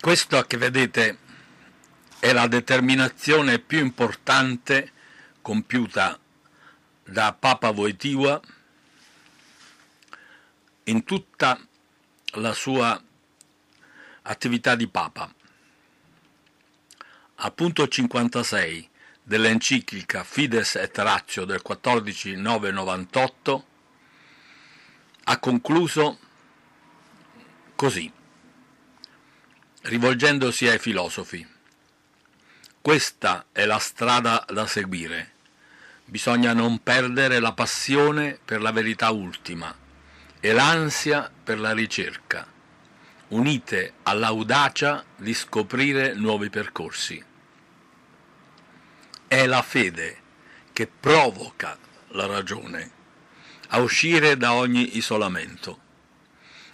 Questo che vedete è la determinazione più importante compiuta da Papa Voitiva in tutta la sua attività di Papa. Al punto 56 dell'enciclica Fides et Ratio del 14998 ha concluso così rivolgendosi ai filosofi. Questa è la strada da seguire. Bisogna non perdere la passione per la verità ultima e l'ansia per la ricerca, unite all'audacia di scoprire nuovi percorsi. È la fede che provoca la ragione a uscire da ogni isolamento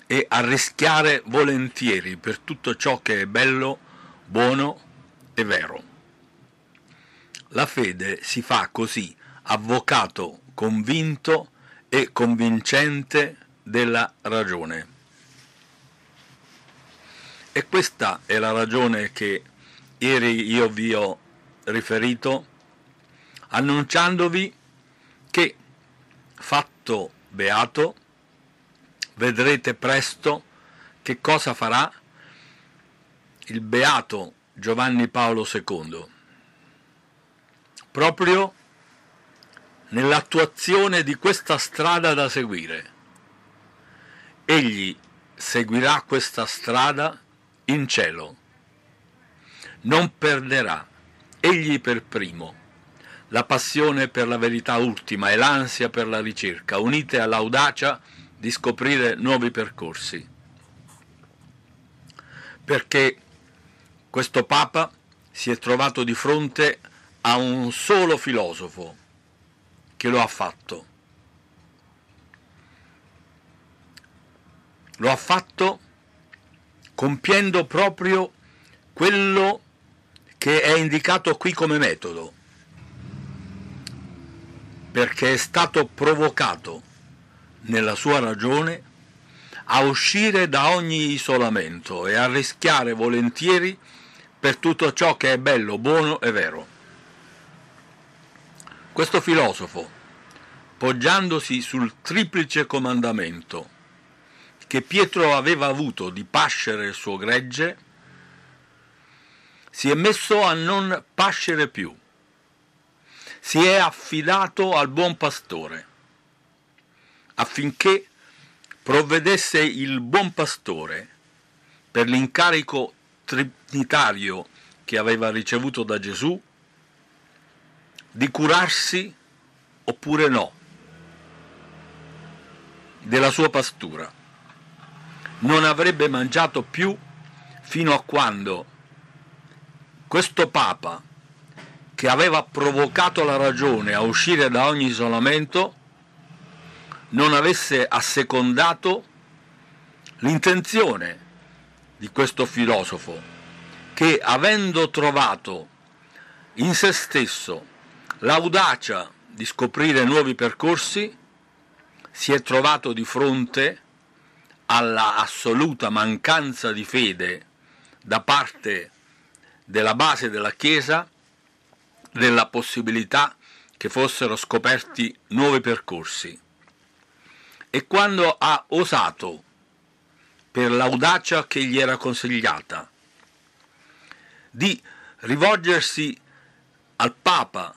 e arrischiare volentieri per tutto ciò che è bello, buono e vero. La fede si fa così avvocato convinto e convincente della ragione. E questa è la ragione che ieri io vi ho riferito annunciandovi che fatto beato vedrete presto che cosa farà il beato Giovanni Paolo II, proprio nell'attuazione di questa strada da seguire. Egli seguirà questa strada in cielo, non perderà, egli per primo, la passione per la verità ultima e l'ansia per la ricerca, unite all'audacia di scoprire nuovi percorsi, perché questo Papa si è trovato di fronte a un solo filosofo che lo ha fatto. Lo ha fatto compiendo proprio quello che è indicato qui come metodo, perché è stato provocato nella sua ragione, a uscire da ogni isolamento e a rischiare volentieri per tutto ciò che è bello, buono e vero. Questo filosofo, poggiandosi sul triplice comandamento che Pietro aveva avuto di pascere il suo gregge, si è messo a non pascere più, si è affidato al buon pastore affinché provvedesse il buon pastore per l'incarico trinitario che aveva ricevuto da Gesù di curarsi oppure no della sua pastura. Non avrebbe mangiato più fino a quando questo Papa, che aveva provocato la ragione a uscire da ogni isolamento, non avesse assecondato l'intenzione di questo filosofo che avendo trovato in se stesso l'audacia di scoprire nuovi percorsi, si è trovato di fronte alla assoluta mancanza di fede da parte della base della Chiesa della possibilità che fossero scoperti nuovi percorsi e quando ha osato per l'audacia che gli era consigliata di rivolgersi al Papa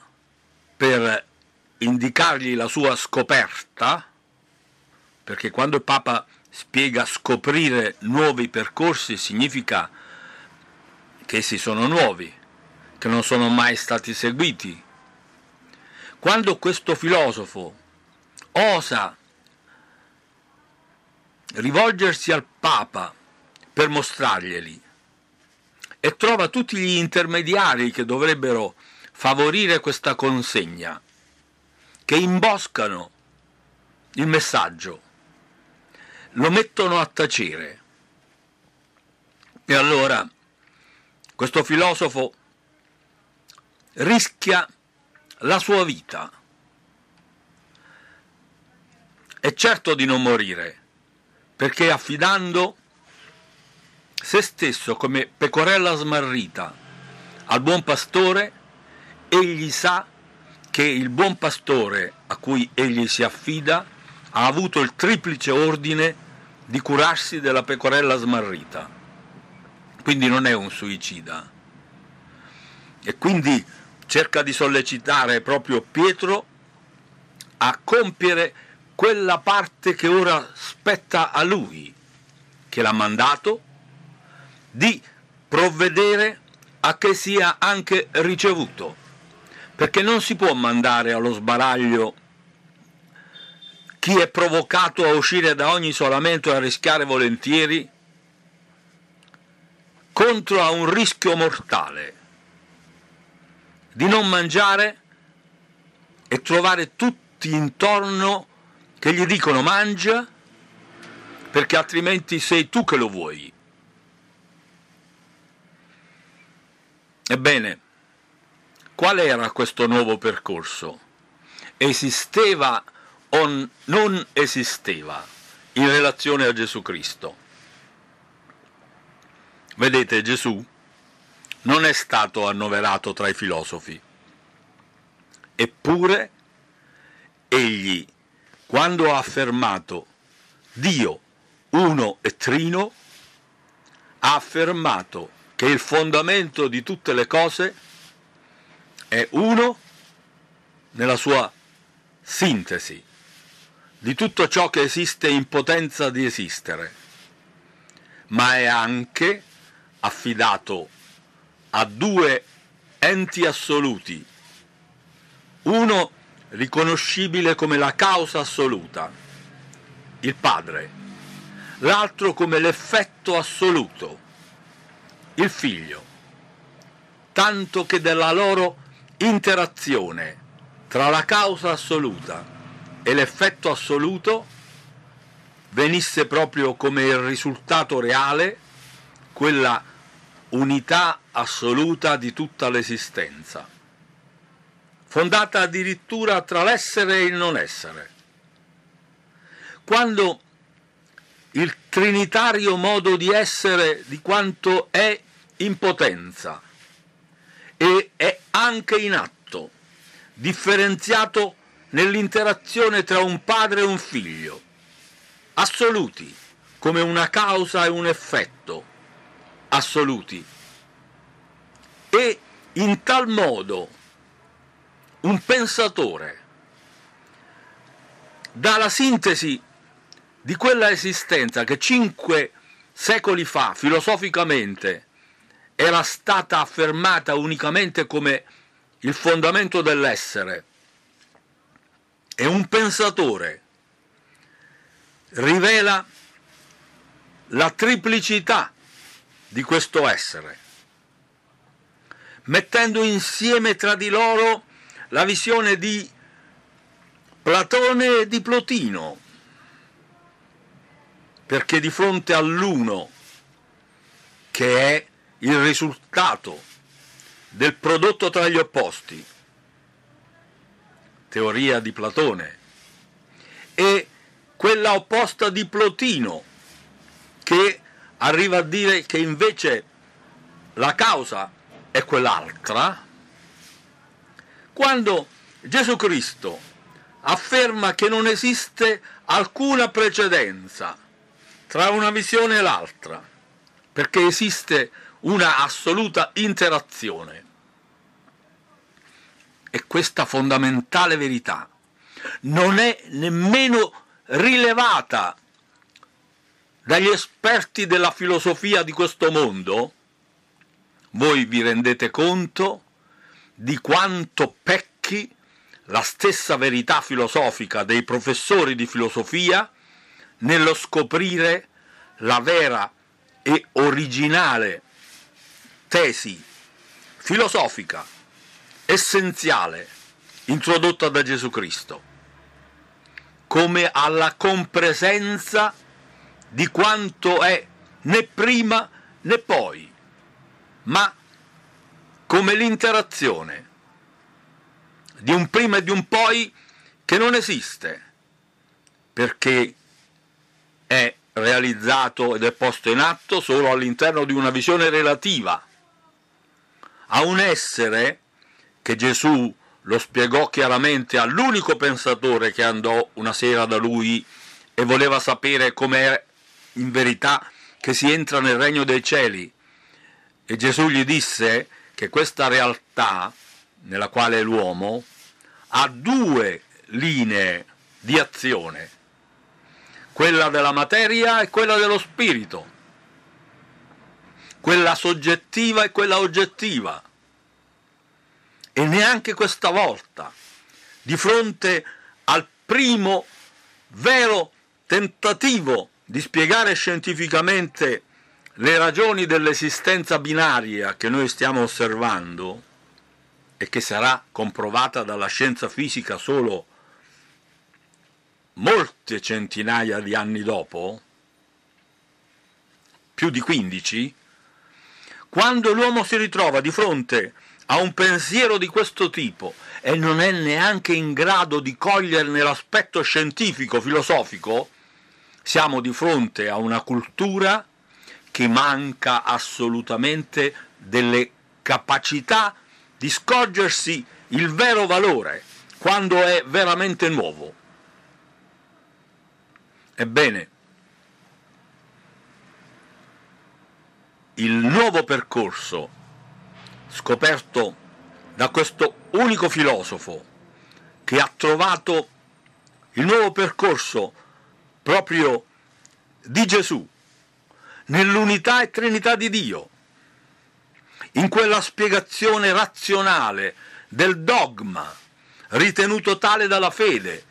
per indicargli la sua scoperta, perché quando il Papa spiega scoprire nuovi percorsi significa che essi sono nuovi, che non sono mai stati seguiti. Quando questo filosofo osa rivolgersi al Papa per mostrarglieli e trova tutti gli intermediari che dovrebbero favorire questa consegna, che imboscano il messaggio, lo mettono a tacere. E allora questo filosofo rischia la sua vita. È certo di non morire, perché affidando se stesso come pecorella smarrita al buon pastore, egli sa che il buon pastore a cui egli si affida ha avuto il triplice ordine di curarsi della pecorella smarrita. Quindi non è un suicida. E quindi cerca di sollecitare proprio Pietro a compiere quella parte che ora spetta a lui, che l'ha mandato, di provvedere a che sia anche ricevuto, perché non si può mandare allo sbaraglio chi è provocato a uscire da ogni isolamento e a rischiare volentieri contro a un rischio mortale di non mangiare e trovare tutti intorno a che gli dicono mangia perché altrimenti sei tu che lo vuoi. Ebbene, qual era questo nuovo percorso? Esisteva o non esisteva in relazione a Gesù Cristo? Vedete, Gesù non è stato annoverato tra i filosofi, eppure egli quando ha affermato Dio uno e trino, ha affermato che il fondamento di tutte le cose è uno nella sua sintesi di tutto ciò che esiste in potenza di esistere, ma è anche affidato a due enti assoluti, uno riconoscibile come la causa assoluta, il padre, l'altro come l'effetto assoluto, il figlio, tanto che della loro interazione tra la causa assoluta e l'effetto assoluto venisse proprio come il risultato reale quella unità assoluta di tutta l'esistenza fondata addirittura tra l'essere e il non essere. Quando il trinitario modo di essere di quanto è in potenza e è anche in atto, differenziato nell'interazione tra un padre e un figlio, assoluti come una causa e un effetto, assoluti. E in tal modo un pensatore dà la sintesi di quella esistenza che cinque secoli fa, filosoficamente, era stata affermata unicamente come il fondamento dell'essere, e un pensatore rivela la triplicità di questo essere, mettendo insieme tra di loro la visione di Platone e di Plotino, perché di fronte all'uno, che è il risultato del prodotto tra gli opposti, teoria di Platone, e quella opposta di Plotino, che arriva a dire che invece la causa è quell'altra, quando Gesù Cristo afferma che non esiste alcuna precedenza tra una visione e l'altra, perché esiste una assoluta interazione. E questa fondamentale verità non è nemmeno rilevata dagli esperti della filosofia di questo mondo, voi vi rendete conto di quanto pecchi la stessa verità filosofica dei professori di filosofia nello scoprire la vera e originale tesi filosofica essenziale introdotta da Gesù Cristo, come alla compresenza di quanto è né prima né poi, ma come l'interazione di un prima e di un poi che non esiste, perché è realizzato ed è posto in atto solo all'interno di una visione relativa a un essere che Gesù lo spiegò chiaramente all'unico pensatore che andò una sera da lui e voleva sapere com'è in verità che si entra nel regno dei cieli. E Gesù gli disse che questa realtà nella quale l'uomo ha due linee di azione, quella della materia e quella dello spirito, quella soggettiva e quella oggettiva. E neanche questa volta, di fronte al primo vero tentativo di spiegare scientificamente le ragioni dell'esistenza binaria che noi stiamo osservando e che sarà comprovata dalla scienza fisica solo molte centinaia di anni dopo, più di 15, quando l'uomo si ritrova di fronte a un pensiero di questo tipo e non è neanche in grado di coglierne l'aspetto scientifico, filosofico, siamo di fronte a una cultura che manca assolutamente delle capacità di scorgersi il vero valore quando è veramente nuovo. Ebbene, il nuovo percorso scoperto da questo unico filosofo che ha trovato il nuovo percorso proprio di Gesù nell'unità e trinità di Dio, in quella spiegazione razionale del dogma ritenuto tale dalla fede,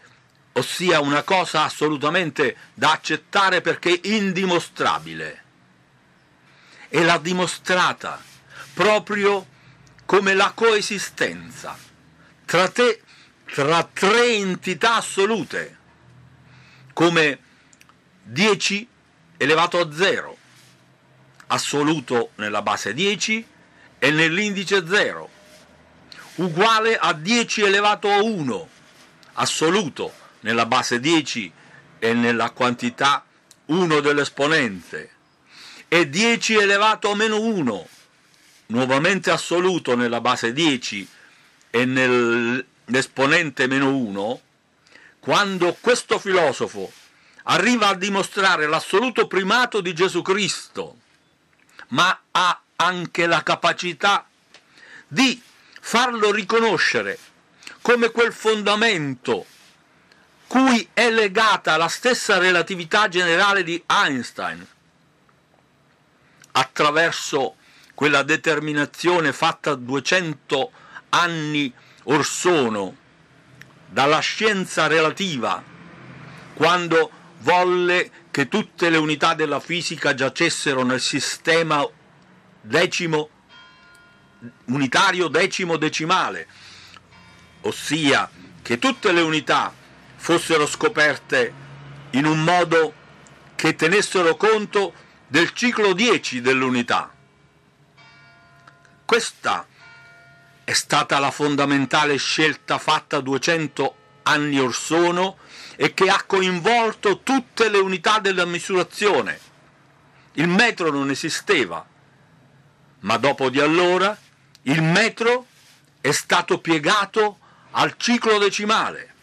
ossia una cosa assolutamente da accettare perché indimostrabile. E l'ha dimostrata proprio come la coesistenza tra, te, tra tre entità assolute, come 10 elevato a 0, assoluto nella base 10 e nell'indice 0, uguale a 10 elevato a 1, assoluto nella base 10 e nella quantità 1 dell'esponente, e 10 elevato a meno 1, nuovamente assoluto nella base 10 e nell'esponente meno 1, quando questo filosofo arriva a dimostrare l'assoluto primato di Gesù Cristo, ma ha anche la capacità di farlo riconoscere come quel fondamento cui è legata la stessa relatività generale di Einstein, attraverso quella determinazione fatta 200 anni or sono dalla scienza relativa, quando volle che tutte le unità della fisica giacessero nel sistema decimo, unitario decimo decimale, ossia che tutte le unità fossero scoperte in un modo che tenessero conto del ciclo 10 dell'unità. Questa è stata la fondamentale scelta fatta 200 anni or sono e che ha coinvolto tutte le unità della misurazione. Il metro non esisteva, ma dopo di allora il metro è stato piegato al ciclo decimale.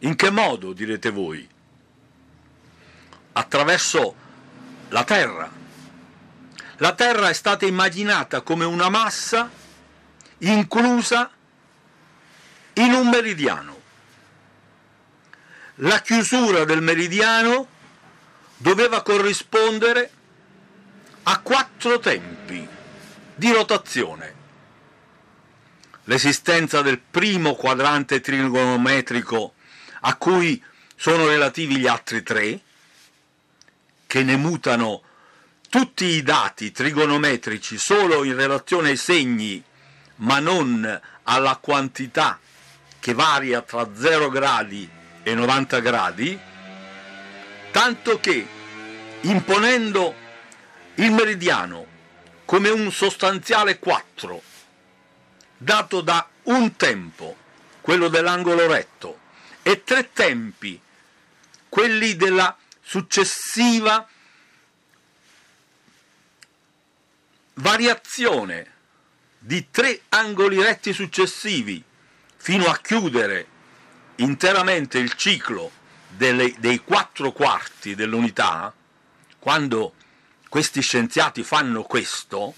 In che modo, direte voi? Attraverso la Terra. La Terra è stata immaginata come una massa inclusa in un meridiano la chiusura del meridiano doveva corrispondere a quattro tempi di rotazione. L'esistenza del primo quadrante trigonometrico a cui sono relativi gli altri tre, che ne mutano tutti i dati trigonometrici solo in relazione ai segni, ma non alla quantità che varia tra 0 gradi e 90 gradi, tanto che imponendo il meridiano come un sostanziale 4, dato da un tempo, quello dell'angolo retto, e tre tempi, quelli della successiva variazione di tre angoli retti successivi, fino a chiudere interamente il ciclo delle, dei quattro quarti dell'unità, quando questi scienziati fanno questo,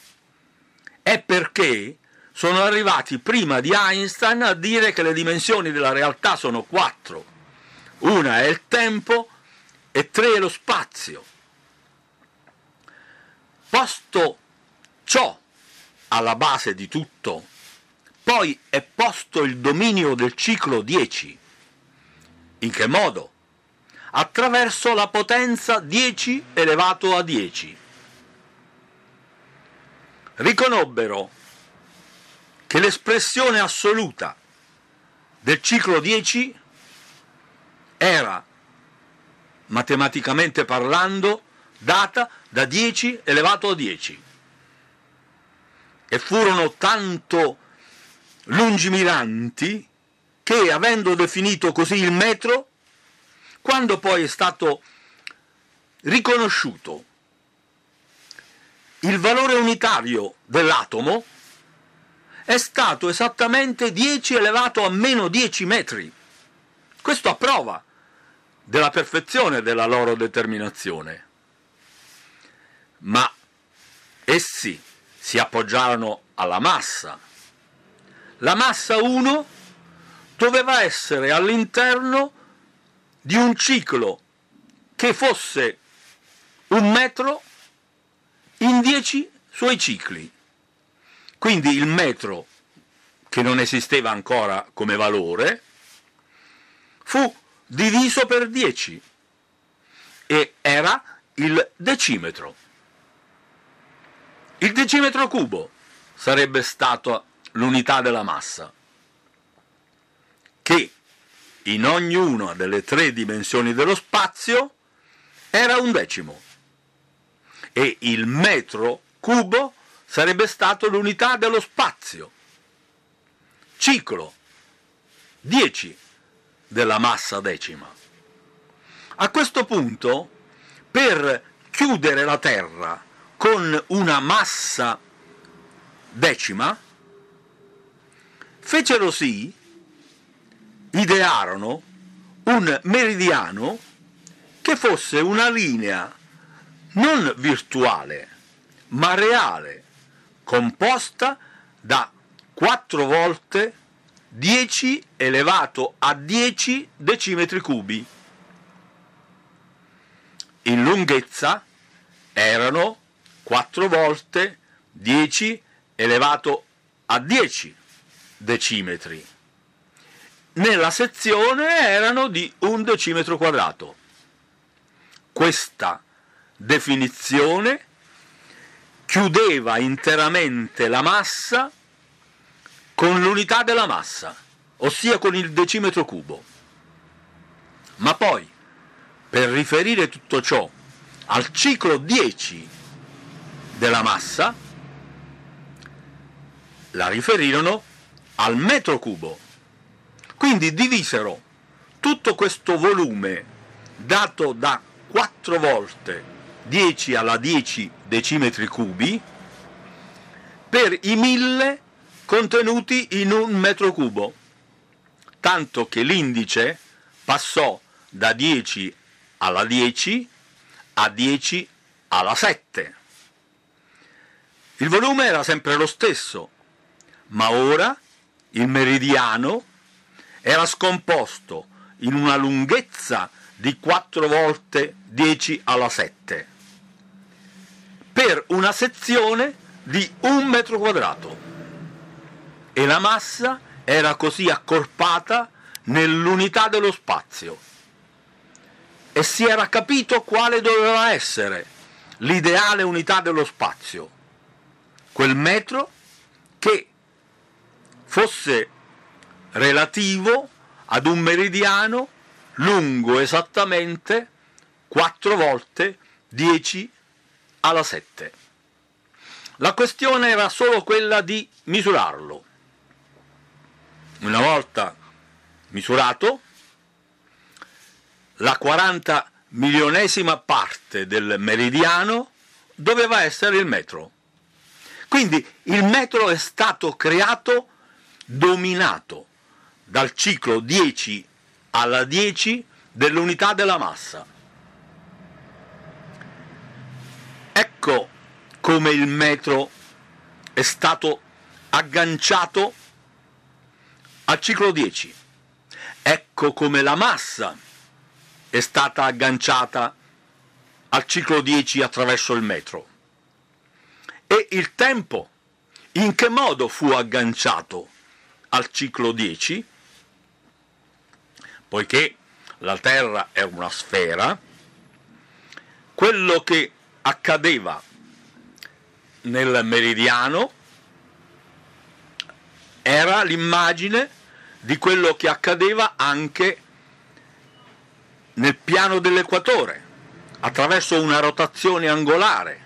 è perché sono arrivati prima di Einstein a dire che le dimensioni della realtà sono quattro. Una è il tempo e tre è lo spazio. Posto ciò alla base di tutto, poi è posto il dominio del ciclo 10 in che modo? Attraverso la potenza 10 elevato a 10. Riconobbero che l'espressione assoluta del ciclo 10 era, matematicamente parlando, data da 10 elevato a 10. E furono tanto lungimiranti che avendo definito così il metro, quando poi è stato riconosciuto il valore unitario dell'atomo, è stato esattamente 10 elevato a meno 10 metri. Questo a prova della perfezione della loro determinazione. Ma essi si appoggiarono alla massa. La massa 1 doveva essere all'interno di un ciclo che fosse un metro in dieci suoi cicli. Quindi il metro, che non esisteva ancora come valore, fu diviso per dieci e era il decimetro. Il decimetro cubo sarebbe stata l'unità della massa che in ognuna delle tre dimensioni dello spazio era un decimo e il metro cubo sarebbe stato l'unità dello spazio. Ciclo 10 della massa decima. A questo punto, per chiudere la Terra con una massa decima, fecero sì idearono un meridiano che fosse una linea non virtuale, ma reale, composta da 4 volte 10 elevato a 10 decimetri cubi. In lunghezza erano 4 volte 10 elevato a 10 decimetri nella sezione erano di un decimetro quadrato. Questa definizione chiudeva interamente la massa con l'unità della massa, ossia con il decimetro cubo. Ma poi, per riferire tutto ciò al ciclo 10 della massa, la riferirono al metro cubo quindi divisero tutto questo volume dato da 4 volte 10 alla 10 decimetri cubi per i 1000 contenuti in un metro cubo, tanto che l'indice passò da 10 alla 10 a 10 alla 7. Il volume era sempre lo stesso, ma ora il meridiano era scomposto in una lunghezza di 4 volte 10 alla 7 per una sezione di un metro quadrato e la massa era così accorpata nell'unità dello spazio e si era capito quale doveva essere l'ideale unità dello spazio, quel metro che fosse relativo ad un meridiano lungo esattamente 4 volte 10 alla 7. La questione era solo quella di misurarlo. Una volta misurato, la 40 milionesima parte del meridiano doveva essere il metro. Quindi il metro è stato creato dominato dal ciclo 10 alla 10 dell'unità della massa. Ecco come il metro è stato agganciato al ciclo 10. Ecco come la massa è stata agganciata al ciclo 10 attraverso il metro. E il tempo in che modo fu agganciato al ciclo 10? poiché la Terra è una sfera, quello che accadeva nel meridiano era l'immagine di quello che accadeva anche nel piano dell'equatore, attraverso una rotazione angolare,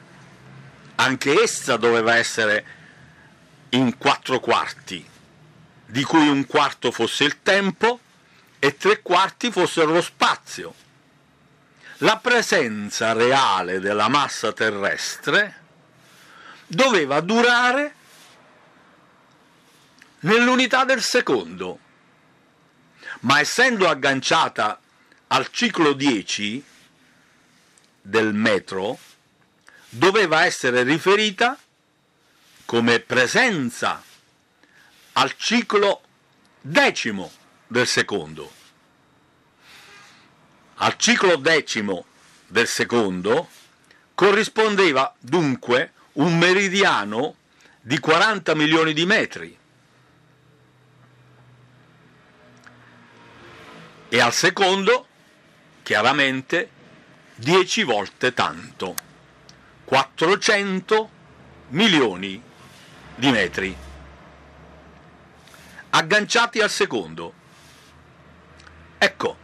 anche essa doveva essere in quattro quarti, di cui un quarto fosse il tempo, e tre quarti fossero lo spazio. La presenza reale della massa terrestre doveva durare nell'unità del secondo, ma essendo agganciata al ciclo 10 del metro, doveva essere riferita come presenza al ciclo decimo del secondo. Al ciclo decimo del secondo corrispondeva dunque un meridiano di 40 milioni di metri e al secondo chiaramente 10 volte tanto, 400 milioni di metri. Agganciati al secondo, Ecco,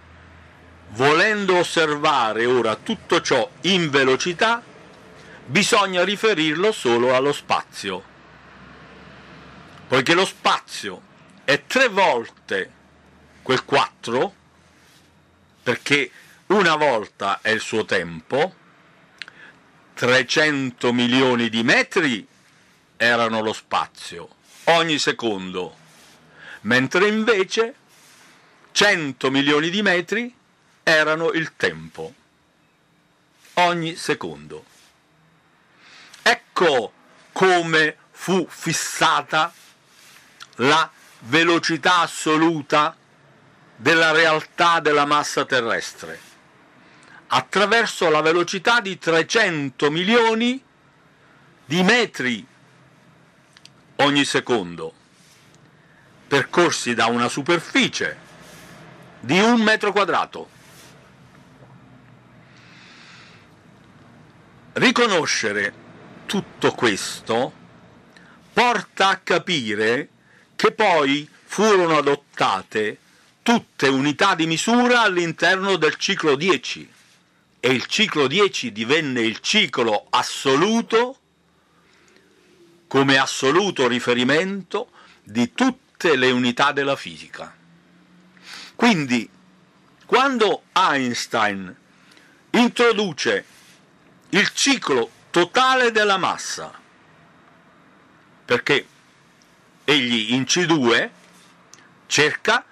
volendo osservare ora tutto ciò in velocità, bisogna riferirlo solo allo spazio, poiché lo spazio è tre volte quel 4, perché una volta è il suo tempo, 300 milioni di metri erano lo spazio, ogni secondo, mentre invece 100 milioni di metri erano il tempo, ogni secondo. Ecco come fu fissata la velocità assoluta della realtà della massa terrestre, attraverso la velocità di 300 milioni di metri ogni secondo, percorsi da una superficie di un metro quadrato. Riconoscere tutto questo porta a capire che poi furono adottate tutte unità di misura all'interno del ciclo 10 e il ciclo 10 divenne il ciclo assoluto come assoluto riferimento di tutte le unità della fisica. Quindi, quando Einstein introduce il ciclo totale della massa, perché egli in C2 cerca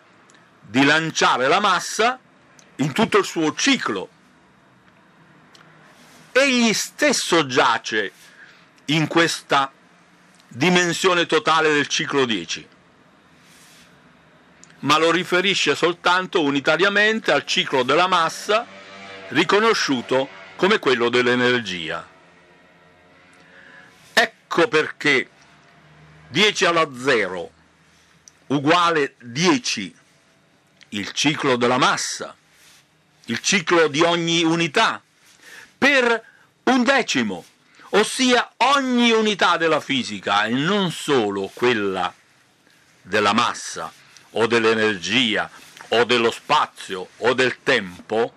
di lanciare la massa in tutto il suo ciclo, egli stesso giace in questa dimensione totale del ciclo 10 ma lo riferisce soltanto unitariamente al ciclo della massa riconosciuto come quello dell'energia. Ecco perché 10 alla 0 uguale 10, il ciclo della massa, il ciclo di ogni unità, per un decimo, ossia ogni unità della fisica e non solo quella della massa o dell'energia o dello spazio o del tempo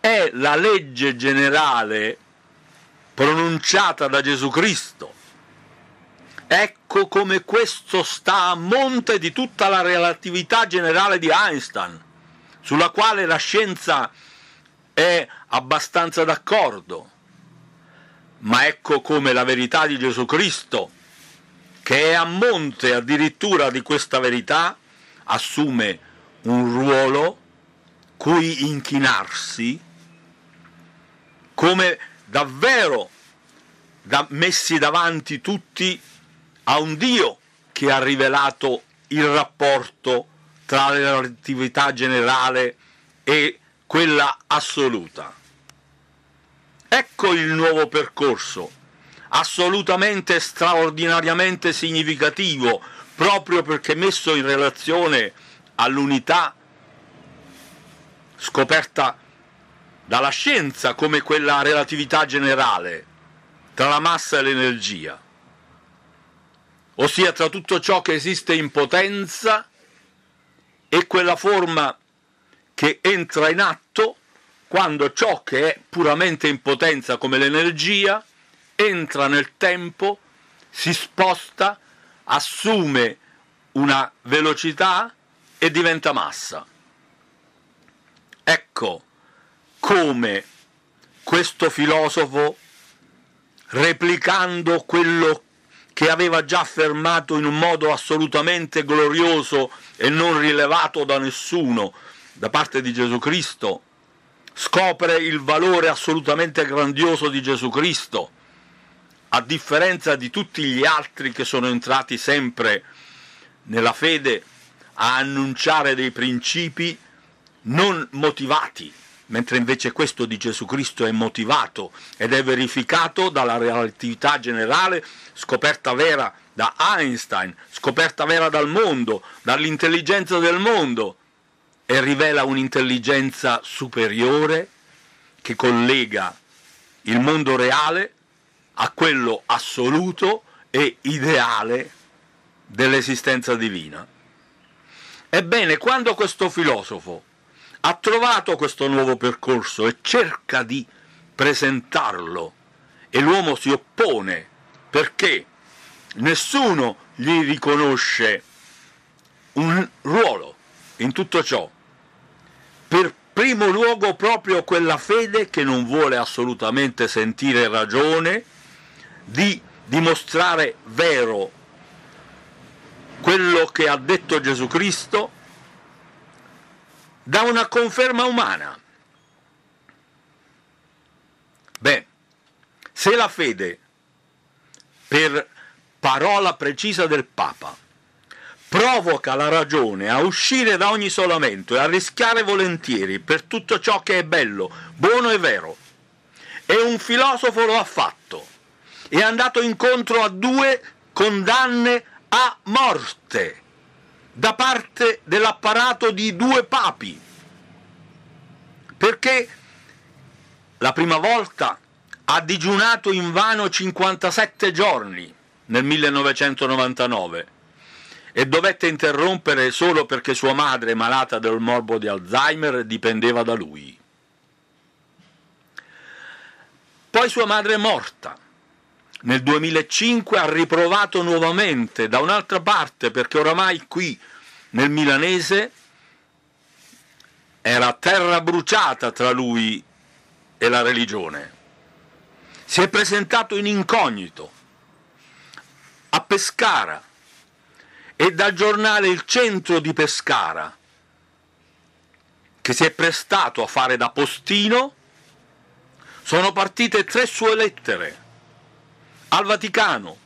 è la legge generale pronunciata da Gesù Cristo. Ecco come questo sta a monte di tutta la relatività generale di Einstein, sulla quale la scienza è abbastanza d'accordo. Ma ecco come la verità di Gesù Cristo, che è a monte addirittura di questa verità, assume un ruolo cui inchinarsi come davvero da messi davanti tutti a un Dio che ha rivelato il rapporto tra la relatività generale e quella assoluta. Ecco il nuovo percorso, assolutamente straordinariamente significativo, proprio perché messo in relazione all'unità scoperta dalla scienza come quella relatività generale tra la massa e l'energia, ossia tra tutto ciò che esiste in potenza e quella forma che entra in atto quando ciò che è puramente in potenza come l'energia entra nel tempo, si sposta, assume una velocità e diventa massa. Ecco come questo filosofo, replicando quello che aveva già affermato in un modo assolutamente glorioso e non rilevato da nessuno, da parte di Gesù Cristo, scopre il valore assolutamente grandioso di Gesù Cristo a differenza di tutti gli altri che sono entrati sempre nella fede a annunciare dei principi non motivati, mentre invece questo di Gesù Cristo è motivato ed è verificato dalla relatività generale scoperta vera da Einstein, scoperta vera dal mondo, dall'intelligenza del mondo e rivela un'intelligenza superiore che collega il mondo reale a quello assoluto e ideale dell'esistenza divina. Ebbene, quando questo filosofo ha trovato questo nuovo percorso e cerca di presentarlo e l'uomo si oppone perché nessuno gli riconosce un ruolo in tutto ciò, per primo luogo proprio quella fede che non vuole assolutamente sentire ragione, di dimostrare vero quello che ha detto Gesù Cristo da una conferma umana. Beh, se la fede, per parola precisa del Papa, provoca la ragione a uscire da ogni isolamento e a rischiare volentieri per tutto ciò che è bello, buono e vero, e un filosofo lo ha fatto, è andato incontro a due condanne a morte da parte dell'apparato di due papi, perché la prima volta ha digiunato in vano 57 giorni nel 1999 e dovette interrompere solo perché sua madre, malata del morbo di Alzheimer, dipendeva da lui. Poi sua madre è morta nel 2005 ha riprovato nuovamente da un'altra parte perché oramai qui nel milanese era terra bruciata tra lui e la religione. Si è presentato in incognito a Pescara e dal giornale Il Centro di Pescara, che si è prestato a fare da postino, sono partite tre sue lettere al Vaticano,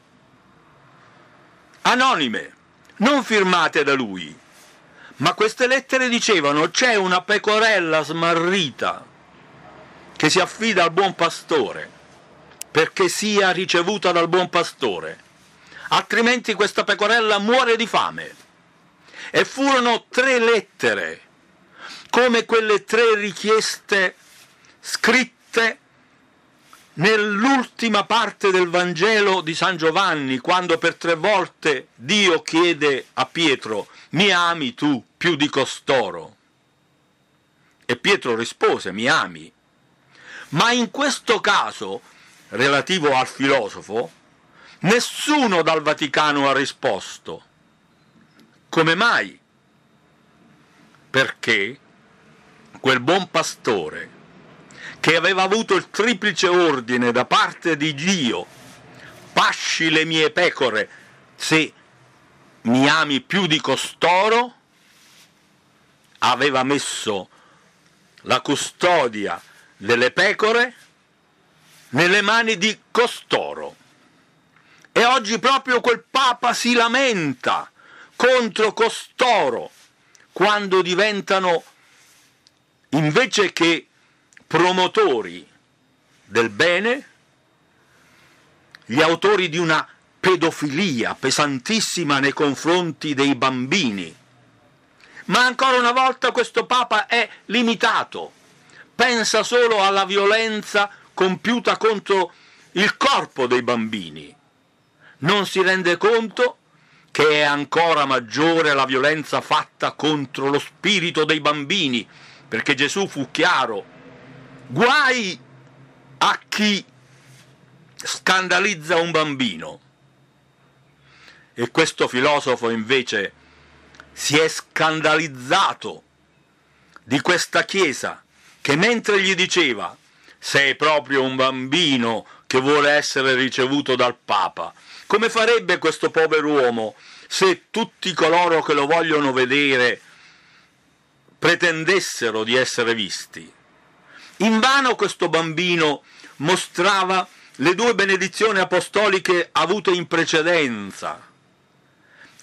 anonime, non firmate da lui. Ma queste lettere dicevano c'è una pecorella smarrita che si affida al buon pastore perché sia ricevuta dal buon pastore, altrimenti questa pecorella muore di fame. E furono tre lettere, come quelle tre richieste scritte Nell'ultima parte del Vangelo di San Giovanni, quando per tre volte Dio chiede a Pietro, mi ami tu più di costoro? E Pietro rispose, mi ami. Ma in questo caso, relativo al filosofo, nessuno dal Vaticano ha risposto. Come mai? Perché quel buon pastore che aveva avuto il triplice ordine da parte di Dio, pasci le mie pecore, se mi ami più di costoro, aveva messo la custodia delle pecore nelle mani di costoro. E oggi proprio quel Papa si lamenta contro costoro quando diventano, invece che promotori del bene, gli autori di una pedofilia pesantissima nei confronti dei bambini. Ma ancora una volta questo Papa è limitato, pensa solo alla violenza compiuta contro il corpo dei bambini, non si rende conto che è ancora maggiore la violenza fatta contro lo spirito dei bambini, perché Gesù fu chiaro Guai a chi scandalizza un bambino. E questo filosofo invece si è scandalizzato di questa Chiesa che mentre gli diceva sei proprio un bambino che vuole essere ricevuto dal Papa, come farebbe questo povero uomo se tutti coloro che lo vogliono vedere pretendessero di essere visti? Invano questo bambino mostrava le due benedizioni apostoliche avute in precedenza.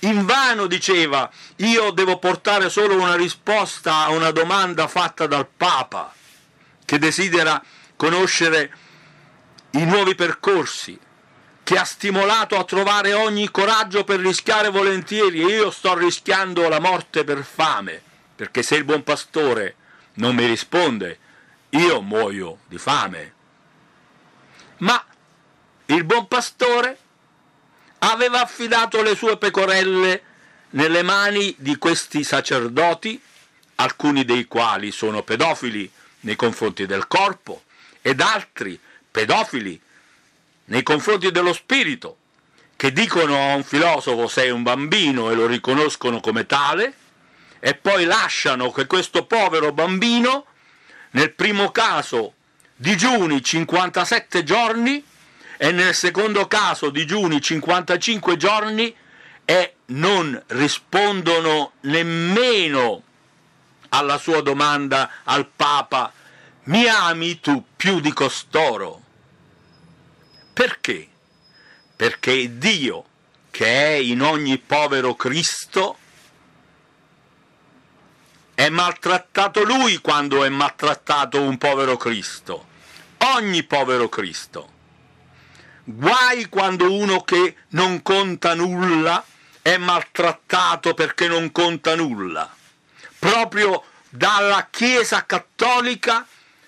Invano diceva, io devo portare solo una risposta a una domanda fatta dal Papa, che desidera conoscere i nuovi percorsi, che ha stimolato a trovare ogni coraggio per rischiare volentieri, e io sto rischiando la morte per fame, perché se il buon pastore non mi risponde, io muoio di fame. Ma il buon pastore aveva affidato le sue pecorelle nelle mani di questi sacerdoti, alcuni dei quali sono pedofili nei confronti del corpo ed altri pedofili nei confronti dello spirito, che dicono a un filosofo sei un bambino e lo riconoscono come tale, e poi lasciano che questo povero bambino nel primo caso digiuni 57 giorni e nel secondo caso digiuni 55 giorni e non rispondono nemmeno alla sua domanda al Papa mi ami tu più di costoro. Perché? Perché Dio, che è in ogni povero Cristo, è maltrattato lui quando è maltrattato un povero Cristo, ogni povero Cristo. Guai quando uno che non conta nulla è maltrattato perché non conta nulla, proprio dalla Chiesa cattolica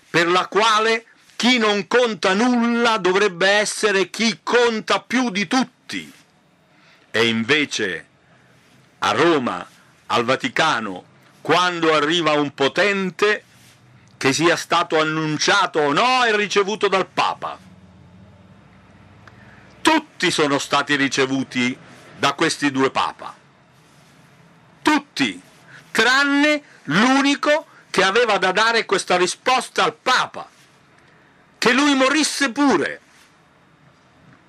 per la quale chi non conta nulla dovrebbe essere chi conta più di tutti. E invece a Roma, al Vaticano, quando arriva un potente che sia stato annunciato o no e ricevuto dal Papa. Tutti sono stati ricevuti da questi due Papa. Tutti, tranne l'unico che aveva da dare questa risposta al Papa, che lui morisse pure,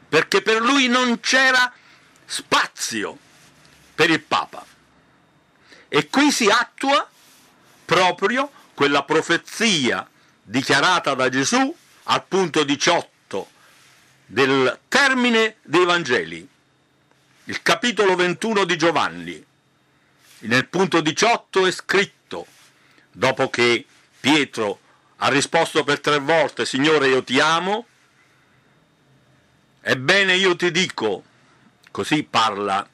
perché per lui non c'era spazio per il Papa. E qui si attua proprio quella profezia dichiarata da Gesù al punto 18 del termine dei Vangeli, il capitolo 21 di Giovanni. Nel punto 18 è scritto, dopo che Pietro ha risposto per tre volte, Signore io ti amo, ebbene io ti dico, così parla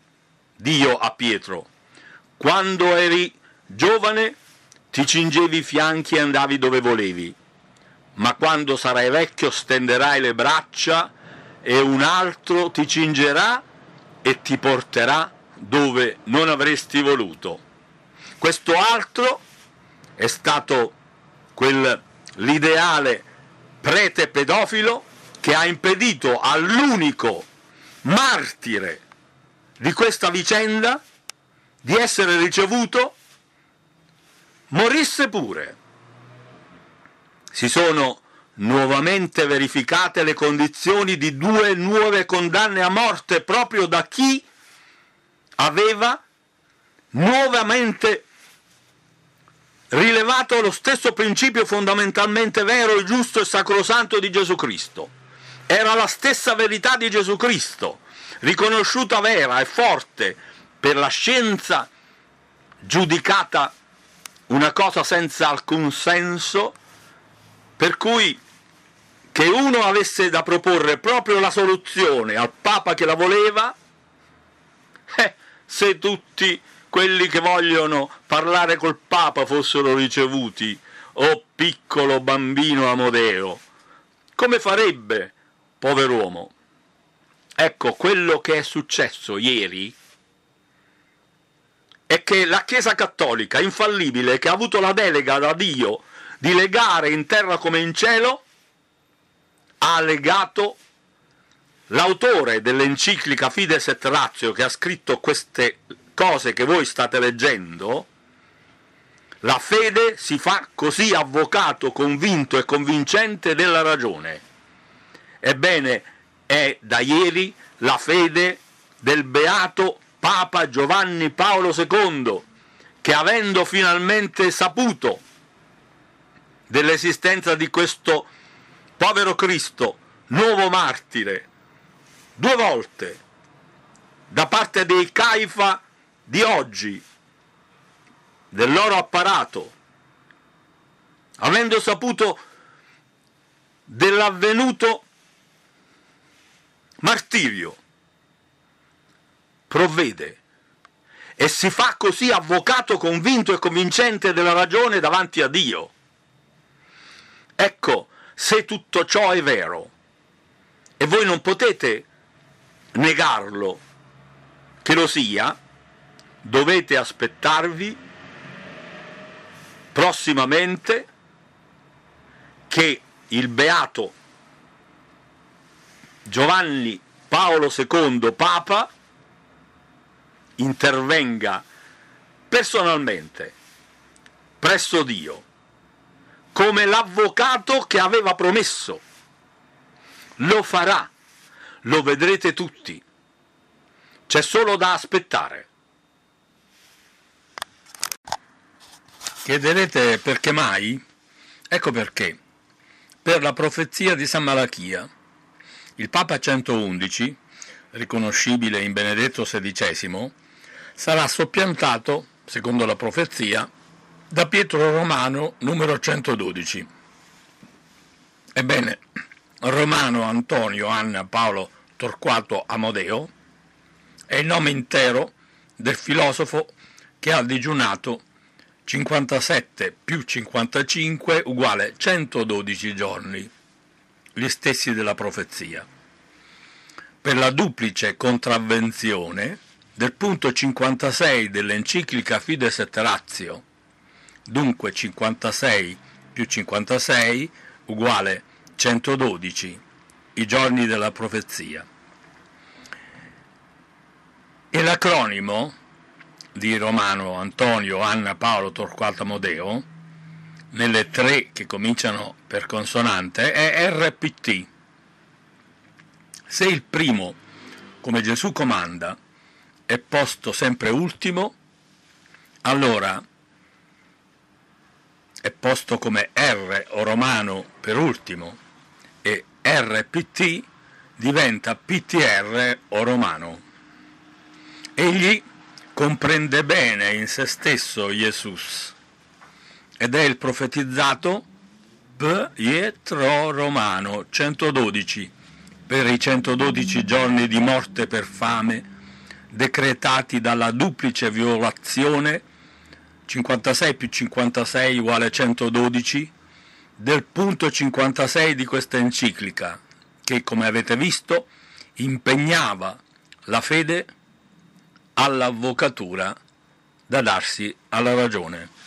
Dio a Pietro, quando eri giovane ti cingevi i fianchi e andavi dove volevi, ma quando sarai vecchio stenderai le braccia e un altro ti cingerà e ti porterà dove non avresti voluto. Questo altro è stato quel, l'ideale prete pedofilo che ha impedito all'unico martire di questa vicenda di essere ricevuto, morisse pure. Si sono nuovamente verificate le condizioni di due nuove condanne a morte proprio da chi aveva nuovamente rilevato lo stesso principio fondamentalmente vero, e giusto e sacrosanto di Gesù Cristo. Era la stessa verità di Gesù Cristo, riconosciuta vera e forte per la scienza giudicata una cosa senza alcun senso, per cui che uno avesse da proporre proprio la soluzione al Papa che la voleva, eh, se tutti quelli che vogliono parlare col Papa fossero ricevuti, oh piccolo bambino Amodeo, come farebbe, pover'uomo? Ecco quello che è successo ieri è che la Chiesa cattolica infallibile, che ha avuto la delega da Dio di legare in terra come in cielo, ha legato l'autore dell'enciclica Fides et Ratio che ha scritto queste cose che voi state leggendo, la fede si fa così avvocato, convinto e convincente della ragione. Ebbene, è da ieri la fede del beato Papa Giovanni Paolo II, che avendo finalmente saputo dell'esistenza di questo povero Cristo, nuovo martire, due volte da parte dei Caifa di oggi, del loro apparato, avendo saputo dell'avvenuto martirio provvede e si fa così avvocato convinto e convincente della ragione davanti a Dio. Ecco, se tutto ciò è vero, e voi non potete negarlo che lo sia, dovete aspettarvi prossimamente che il beato Giovanni Paolo II Papa intervenga personalmente presso Dio come l'avvocato che aveva promesso. Lo farà, lo vedrete tutti. C'è solo da aspettare. Chiederete perché mai? Ecco perché. Per la profezia di San Malachia, il Papa 111, riconoscibile in Benedetto XVI, sarà soppiantato, secondo la profezia, da Pietro Romano numero 112. Ebbene, Romano Antonio Anna Paolo Torquato Amodeo è il nome intero del filosofo che ha digiunato 57 più 55 uguale 112 giorni, gli stessi della profezia. Per la duplice contravvenzione del punto 56 dell'enciclica Fides et Ratio. Dunque 56 più 56 uguale 112, i giorni della profezia. E l'acronimo di Romano, Antonio, Anna, Paolo, Torquato, Amodeo, nelle tre che cominciano per consonante, è RPT. Se il primo, come Gesù comanda, è posto sempre ultimo, allora è posto come R o romano per ultimo e RPT diventa PTR o romano. Egli comprende bene in se stesso Jesus ed è il profetizzato Pietro Romano 112 per i 112 giorni di morte per fame decretati dalla duplice violazione 56 più 56 uguale 112 del punto 56 di questa enciclica che come avete visto impegnava la fede all'avvocatura da darsi alla ragione.